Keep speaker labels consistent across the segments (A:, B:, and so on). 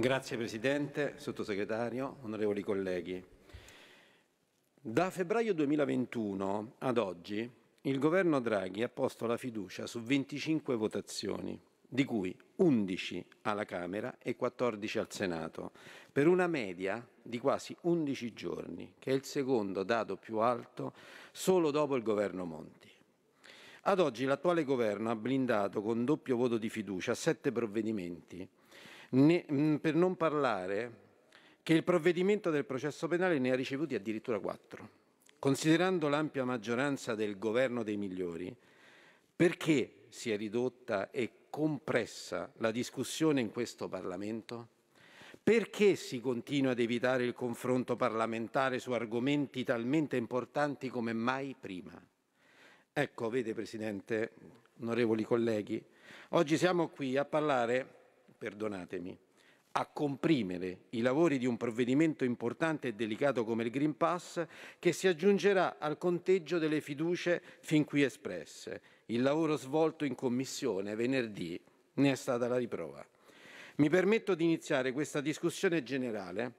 A: Grazie Presidente, Sottosegretario, onorevoli colleghi. Da febbraio 2021 ad oggi il governo Draghi ha posto la fiducia su 25 votazioni, di cui 11 alla Camera e 14 al Senato, per una media di quasi 11 giorni, che è il secondo dato più alto solo dopo il governo Monti. Ad oggi l'attuale governo ha blindato con doppio voto di fiducia sette provvedimenti ne, mm, per non parlare che il provvedimento del processo penale ne ha ricevuti addirittura quattro. Considerando l'ampia maggioranza del governo dei migliori, perché si è ridotta e compressa la discussione in questo Parlamento? Perché si continua ad evitare il confronto parlamentare su argomenti talmente importanti come mai prima? Ecco, vede Presidente, onorevoli colleghi, oggi siamo qui a parlare perdonatemi, a comprimere i lavori di un provvedimento importante e delicato come il Green Pass che si aggiungerà al conteggio delle fiducie fin qui espresse. Il lavoro svolto in commissione venerdì ne è stata la riprova. Mi permetto di iniziare questa discussione generale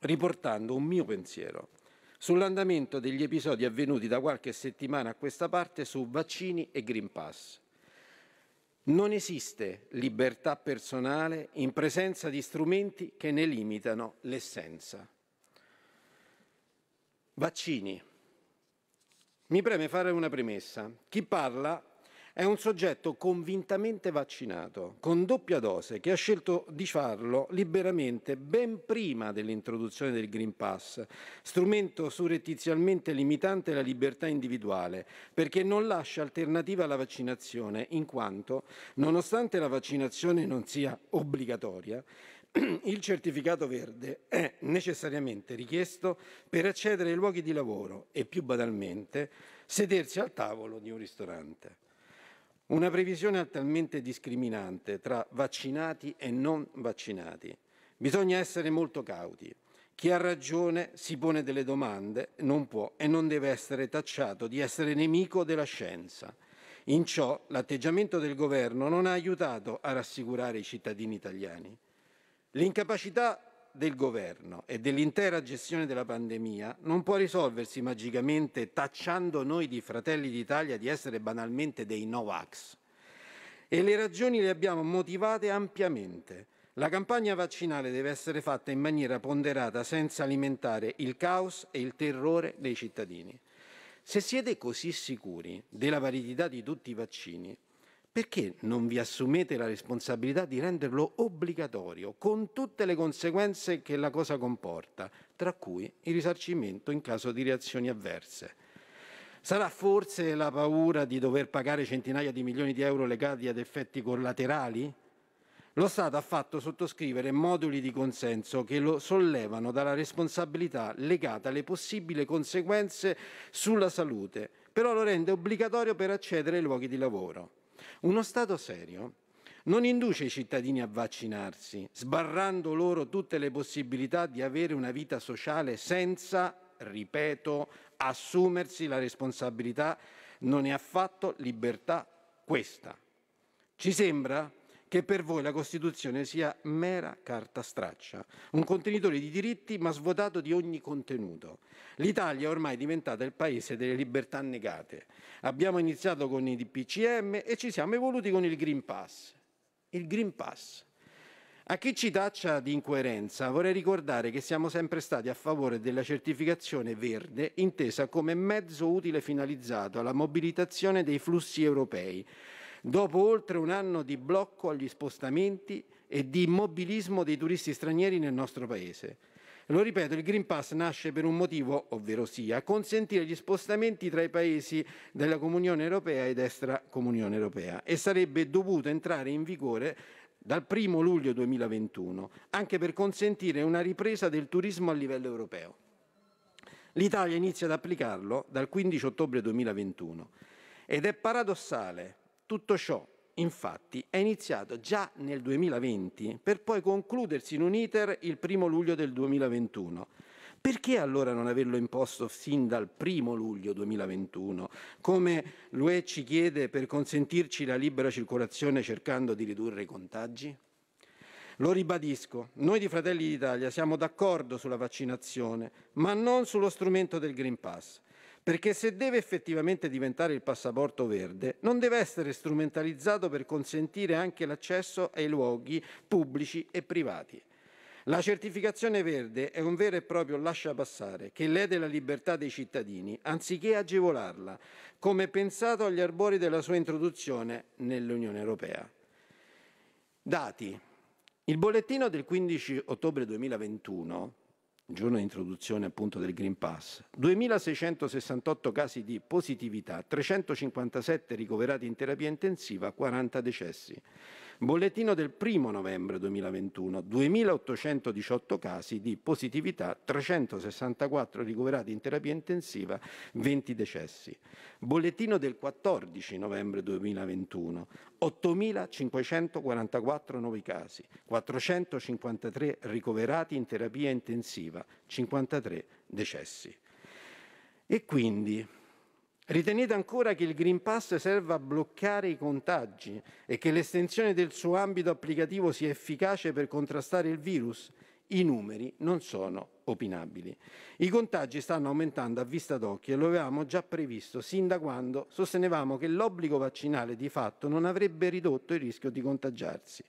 A: riportando un mio pensiero sull'andamento degli episodi avvenuti da qualche settimana a questa parte su vaccini e Green Pass. Non esiste libertà personale in presenza di strumenti che ne limitano l'essenza. Vaccini. Mi preme fare una premessa. Chi parla è un soggetto convintamente vaccinato, con doppia dose, che ha scelto di farlo liberamente ben prima dell'introduzione del Green Pass, strumento surrettizialmente limitante la libertà individuale, perché non lascia alternativa alla vaccinazione, in quanto, nonostante la vaccinazione non sia obbligatoria, il certificato verde è necessariamente richiesto per accedere ai luoghi di lavoro e più banalmente sedersi al tavolo di un ristorante. Una previsione altamente discriminante tra vaccinati e non vaccinati. Bisogna essere molto cauti. Chi ha ragione si pone delle domande, non può e non deve essere tacciato di essere nemico della scienza. In ciò l'atteggiamento del governo non ha aiutato a rassicurare i cittadini italiani. L'incapacità del governo e dell'intera gestione della pandemia non può risolversi magicamente tacciando noi di Fratelli d'Italia di essere banalmente dei Novax. E le ragioni le abbiamo motivate ampiamente. La campagna vaccinale deve essere fatta in maniera ponderata senza alimentare il caos e il terrore dei cittadini. Se siete così sicuri della validità di tutti i vaccini, perché non vi assumete la responsabilità di renderlo obbligatorio, con tutte le conseguenze che la cosa comporta, tra cui il risarcimento in caso di reazioni avverse? Sarà forse la paura di dover pagare centinaia di milioni di euro legati ad effetti collaterali? Lo Stato ha fatto sottoscrivere moduli di consenso che lo sollevano dalla responsabilità legata alle possibili conseguenze sulla salute, però lo rende obbligatorio per accedere ai luoghi di lavoro. Uno Stato serio non induce i cittadini a vaccinarsi, sbarrando loro tutte le possibilità di avere una vita sociale senza, ripeto, assumersi la responsabilità. Non è affatto libertà questa. Ci sembra che per voi la Costituzione sia mera carta straccia, un contenitore di diritti ma svuotato di ogni contenuto. L'Italia è ormai diventata il paese delle libertà negate. Abbiamo iniziato con i DPCM e ci siamo evoluti con il Green Pass. Il Green Pass. A chi ci taccia di incoerenza vorrei ricordare che siamo sempre stati a favore della certificazione verde intesa come mezzo utile finalizzato alla mobilitazione dei flussi europei dopo oltre un anno di blocco agli spostamenti e di immobilismo dei turisti stranieri nel nostro Paese. Lo ripeto, il Green Pass nasce per un motivo, ovvero sia, consentire gli spostamenti tra i paesi della Comunione Europea ed Comunione Europea e sarebbe dovuto entrare in vigore dal 1 luglio 2021, anche per consentire una ripresa del turismo a livello europeo. L'Italia inizia ad applicarlo dal 15 ottobre 2021 ed è paradossale tutto ciò, infatti, è iniziato già nel 2020 per poi concludersi in un iter il 1 luglio del 2021. Perché allora non averlo imposto sin dal 1 luglio 2021, come l'UE ci chiede per consentirci la libera circolazione cercando di ridurre i contagi? Lo ribadisco, noi di Fratelli d'Italia siamo d'accordo sulla vaccinazione, ma non sullo strumento del Green Pass perché se deve effettivamente diventare il passaporto verde, non deve essere strumentalizzato per consentire anche l'accesso ai luoghi pubblici e privati. La certificazione verde è un vero e proprio lascia passare che lede la libertà dei cittadini, anziché agevolarla, come pensato agli arbori della sua introduzione nell'Unione Europea. Dati. Il bollettino del 15 ottobre 2021 giorno di introduzione appunto del Green Pass, 2.668 casi di positività, 357 ricoverati in terapia intensiva, 40 decessi. Bollettino del 1 novembre 2021, 2.818 casi di positività, 364 ricoverati in terapia intensiva, 20 decessi. Bollettino del 14 novembre 2021, 8.544 nuovi casi, 453 ricoverati in terapia intensiva, 53 decessi. E quindi Ritenete ancora che il Green Pass serva a bloccare i contagi e che l'estensione del suo ambito applicativo sia efficace per contrastare il virus? I numeri non sono opinabili. I contagi stanno aumentando a vista d'occhio e lo avevamo già previsto sin da quando sostenevamo che l'obbligo vaccinale di fatto non avrebbe ridotto il rischio di contagiarsi.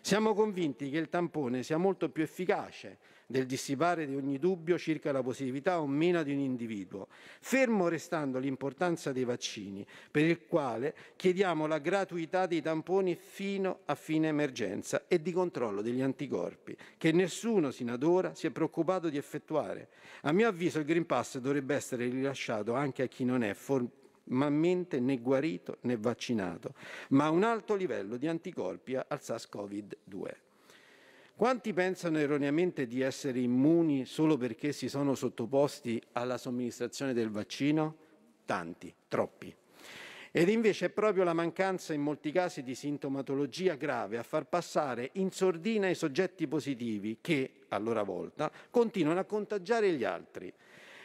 A: Siamo convinti che il tampone sia molto più efficace del dissipare di ogni dubbio circa la positività o meno di un individuo, fermo restando l'importanza dei vaccini, per il quale chiediamo la gratuità dei tamponi fino a fine emergenza e di controllo degli anticorpi, che nessuno sino ad ora si è preoccupato di effettuare. A mio avviso il Green Pass dovrebbe essere rilasciato anche a chi non è formalmente né guarito né vaccinato, ma a un alto livello di anticorpi al SARS-CoV-2. Quanti pensano erroneamente di essere immuni solo perché si sono sottoposti alla somministrazione del vaccino? Tanti, troppi. Ed invece è proprio la mancanza in molti casi di sintomatologia grave a far passare in sordina i soggetti positivi che, a loro volta, continuano a contagiare gli altri.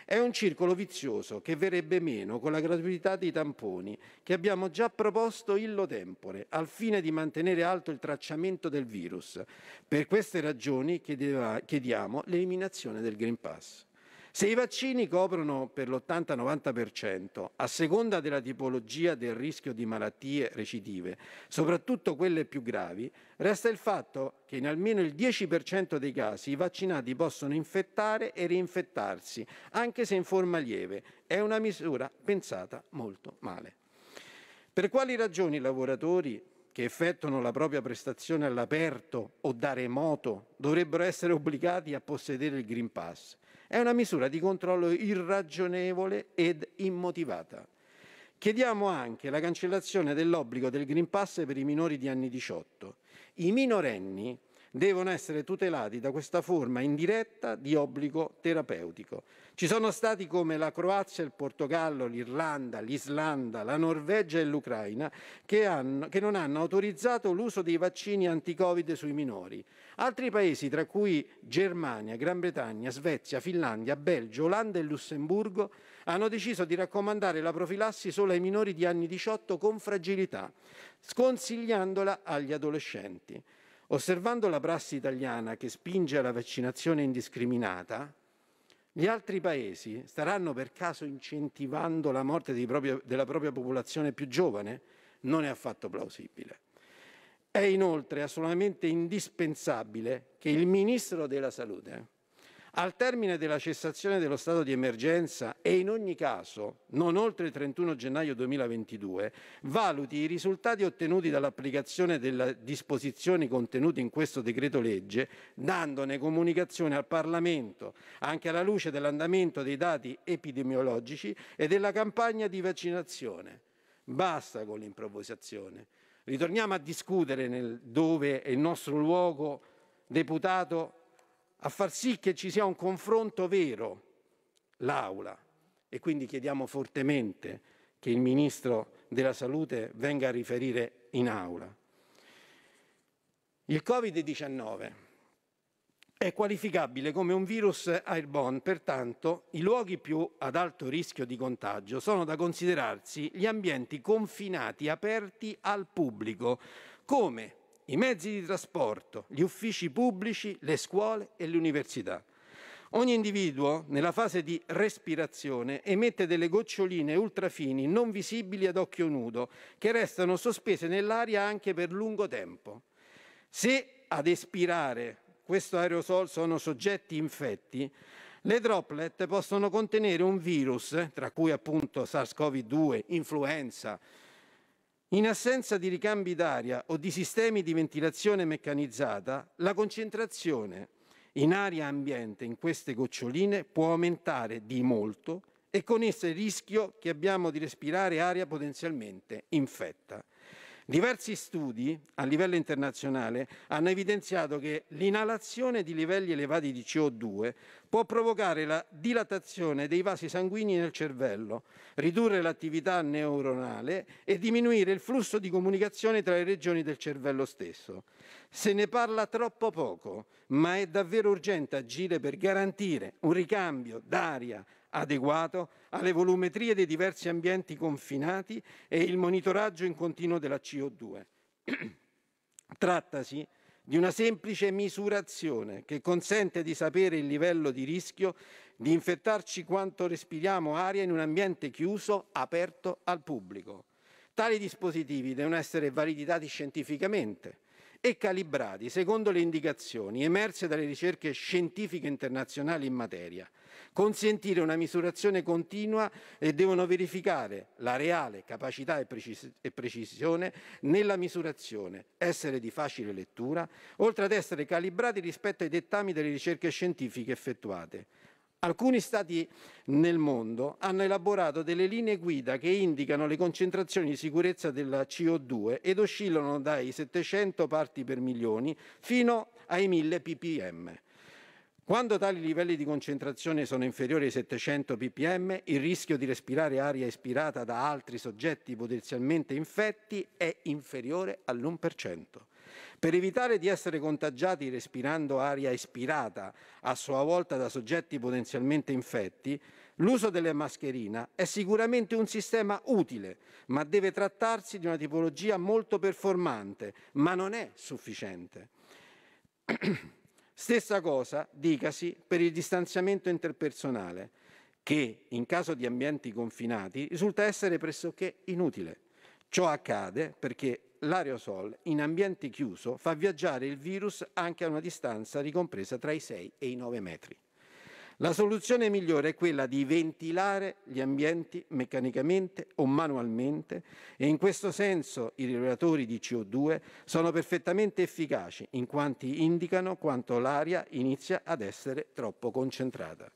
A: È un circolo vizioso che verrebbe meno con la gratuità dei tamponi che abbiamo già proposto illo tempore al fine di mantenere alto il tracciamento del virus. Per queste ragioni chiediamo l'eliminazione del Green Pass. Se i vaccini coprono per l'80-90%, a seconda della tipologia del rischio di malattie recidive, soprattutto quelle più gravi, resta il fatto che in almeno il 10% dei casi i vaccinati possono infettare e reinfettarsi, anche se in forma lieve. È una misura pensata molto male. Per quali ragioni i lavoratori che effettuano la propria prestazione all'aperto o da remoto dovrebbero essere obbligati a possedere il Green Pass? È una misura di controllo irragionevole ed immotivata. Chiediamo anche la cancellazione dell'obbligo del Green Pass per i minori di anni 18. I minorenni devono essere tutelati da questa forma indiretta di obbligo terapeutico. Ci sono stati come la Croazia, il Portogallo, l'Irlanda, l'Islanda, la Norvegia e l'Ucraina che, hanno, che non hanno autorizzato l'uso dei vaccini anti-Covid sui minori. Altri paesi, tra cui Germania, Gran Bretagna, Svezia, Finlandia, Belgio, Olanda e Lussemburgo, hanno deciso di raccomandare la profilassi solo ai minori di anni 18 con fragilità, sconsigliandola agli adolescenti. Osservando la prassi italiana che spinge alla vaccinazione indiscriminata, gli altri paesi staranno per caso incentivando la morte proprio, della propria popolazione più giovane? Non è affatto plausibile. È inoltre assolutamente indispensabile che il Ministro della Salute al termine della cessazione dello stato di emergenza e in ogni caso non oltre il 31 gennaio 2022, valuti i risultati ottenuti dall'applicazione delle disposizioni contenute in questo decreto legge, dandone comunicazione al Parlamento, anche alla luce dell'andamento dei dati epidemiologici e della campagna di vaccinazione. Basta con l'improvvisazione. Ritorniamo a discutere nel dove è il nostro luogo deputato a far sì che ci sia un confronto vero l'Aula e quindi chiediamo fortemente che il Ministro della Salute venga a riferire in Aula. Il Covid-19 è qualificabile come un virus airborne, pertanto i luoghi più ad alto rischio di contagio sono da considerarsi gli ambienti confinati aperti al pubblico, come i mezzi di trasporto, gli uffici pubblici, le scuole e l'università. Ogni individuo, nella fase di respirazione, emette delle goccioline ultrafini non visibili ad occhio nudo, che restano sospese nell'aria anche per lungo tempo. Se ad espirare questo aerosol sono soggetti infetti, le droplet possono contenere un virus, tra cui appunto SARS-CoV-2, influenza, in assenza di ricambi d'aria o di sistemi di ventilazione meccanizzata, la concentrazione in aria ambiente in queste goccioline può aumentare di molto e con essa il rischio che abbiamo di respirare aria potenzialmente infetta. Diversi studi a livello internazionale hanno evidenziato che l'inalazione di livelli elevati di CO2 può provocare la dilatazione dei vasi sanguigni nel cervello, ridurre l'attività neuronale e diminuire il flusso di comunicazione tra le regioni del cervello stesso. Se ne parla troppo poco, ma è davvero urgente agire per garantire un ricambio d'aria adeguato alle volumetrie dei diversi ambienti confinati e il monitoraggio in continuo della CO2. Trattasi di una semplice misurazione che consente di sapere il livello di rischio di infettarci quanto respiriamo aria in un ambiente chiuso, aperto al pubblico. Tali dispositivi devono essere validati scientificamente e calibrati secondo le indicazioni emerse dalle ricerche scientifiche internazionali in materia, consentire una misurazione continua e devono verificare la reale capacità e, precisione nella misurazione, essere di facile lettura, oltre ad essere calibrati rispetto ai dettami delle ricerche scientifiche effettuate. Alcuni stati nel mondo hanno elaborato delle linee guida che indicano le concentrazioni di sicurezza della CO2 ed oscillano dai 700 parti per milioni fino ai 1000 ppm. Quando tali livelli di concentrazione sono inferiori ai 700 ppm, il rischio di respirare aria ispirata da altri soggetti potenzialmente infetti è inferiore all'1%. Per evitare di essere contagiati respirando aria ispirata a sua volta da soggetti potenzialmente infetti, l'uso delle mascherine è sicuramente un sistema utile, ma deve trattarsi di una tipologia molto performante, ma non è sufficiente. Stessa cosa, dicasi, per il distanziamento interpersonale, che in caso di ambienti confinati risulta essere pressoché inutile. Ciò accade perché l'aerosol in ambiente chiuso fa viaggiare il virus anche a una distanza ricompresa tra i 6 e i 9 metri. La soluzione migliore è quella di ventilare gli ambienti meccanicamente o manualmente e in questo senso i rilevatori di CO2 sono perfettamente efficaci in quanto indicano quanto l'aria inizia ad essere troppo concentrata.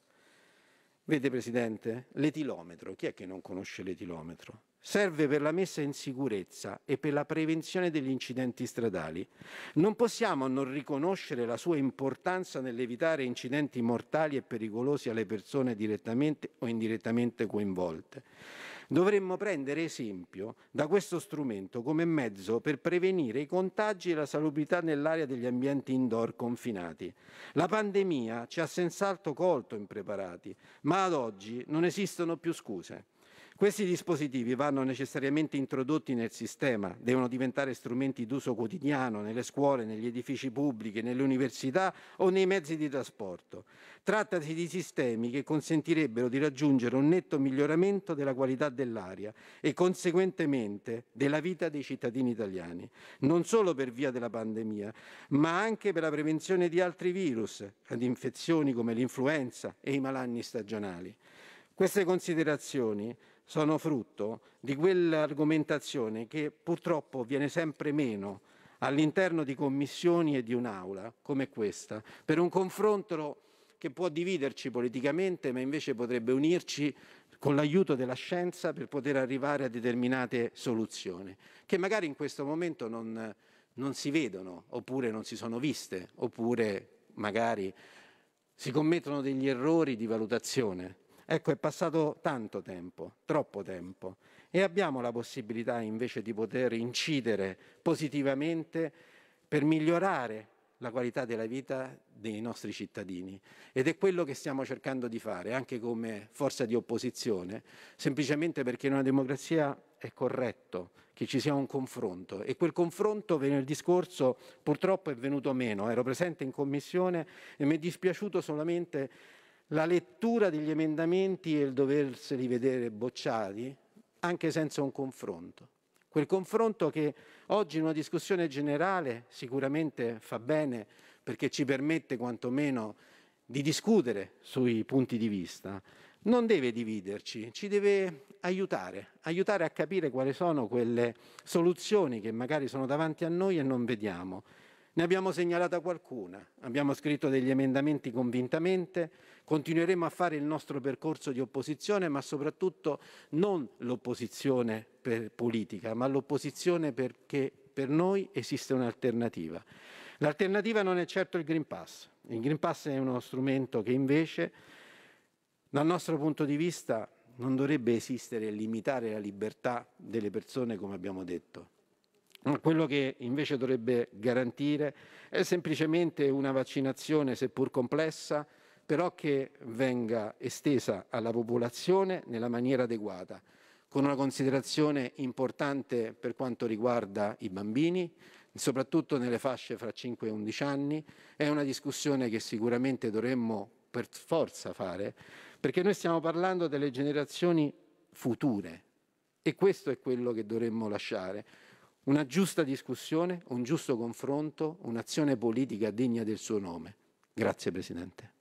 A: Vede Presidente, l'etilometro, chi è che non conosce l'etilometro? serve per la messa in sicurezza e per la prevenzione degli incidenti stradali. Non possiamo non riconoscere la sua importanza nell'evitare incidenti mortali e pericolosi alle persone direttamente o indirettamente coinvolte. Dovremmo prendere esempio da questo strumento come mezzo per prevenire i contagi e la salubrità nell'area degli ambienti indoor confinati. La pandemia ci ha senz'altro colto impreparati, ma ad oggi non esistono più scuse. Questi dispositivi vanno necessariamente introdotti nel sistema, devono diventare strumenti d'uso quotidiano nelle scuole, negli edifici pubblici, nelle università o nei mezzi di trasporto. Trattasi di sistemi che consentirebbero di raggiungere un netto miglioramento della qualità dell'aria e conseguentemente della vita dei cittadini italiani, non solo per via della pandemia, ma anche per la prevenzione di altri virus ad infezioni come l'influenza e i malanni stagionali. Queste considerazioni sono frutto di quell'argomentazione che purtroppo viene sempre meno all'interno di commissioni e di un'aula come questa, per un confronto che può dividerci politicamente, ma invece potrebbe unirci con l'aiuto della scienza per poter arrivare a determinate soluzioni, che magari in questo momento non, non si vedono, oppure non si sono viste, oppure magari si commettono degli errori di valutazione Ecco, è passato tanto tempo, troppo tempo, e abbiamo la possibilità invece di poter incidere positivamente per migliorare la qualità della vita dei nostri cittadini ed è quello che stiamo cercando di fare anche come forza di opposizione, semplicemente perché in una democrazia è corretto che ci sia un confronto e quel confronto venerdì scorso purtroppo è venuto meno, ero presente in commissione e mi è dispiaciuto solamente la lettura degli emendamenti e il doverseli vedere bocciati, anche senza un confronto. Quel confronto che oggi in una discussione generale sicuramente fa bene perché ci permette quantomeno di discutere sui punti di vista, non deve dividerci, ci deve aiutare, aiutare a capire quali sono quelle soluzioni che magari sono davanti a noi e non vediamo ne abbiamo segnalata qualcuna, abbiamo scritto degli emendamenti convintamente, continueremo a fare il nostro percorso di opposizione, ma soprattutto non l'opposizione politica, ma l'opposizione perché per noi esiste un'alternativa. L'alternativa non è certo il Green Pass. Il Green Pass è uno strumento che invece, dal nostro punto di vista, non dovrebbe esistere e limitare la libertà delle persone, come abbiamo detto Mm, quello che invece dovrebbe garantire è semplicemente una vaccinazione, seppur complessa, però che venga estesa alla popolazione nella maniera adeguata, con una considerazione importante per quanto riguarda i bambini, soprattutto nelle fasce fra 5 e 11 anni. È una discussione che sicuramente dovremmo per forza fare, perché noi stiamo parlando delle generazioni future e questo è quello che dovremmo lasciare una giusta discussione, un giusto confronto, un'azione politica degna del suo nome. Grazie Presidente.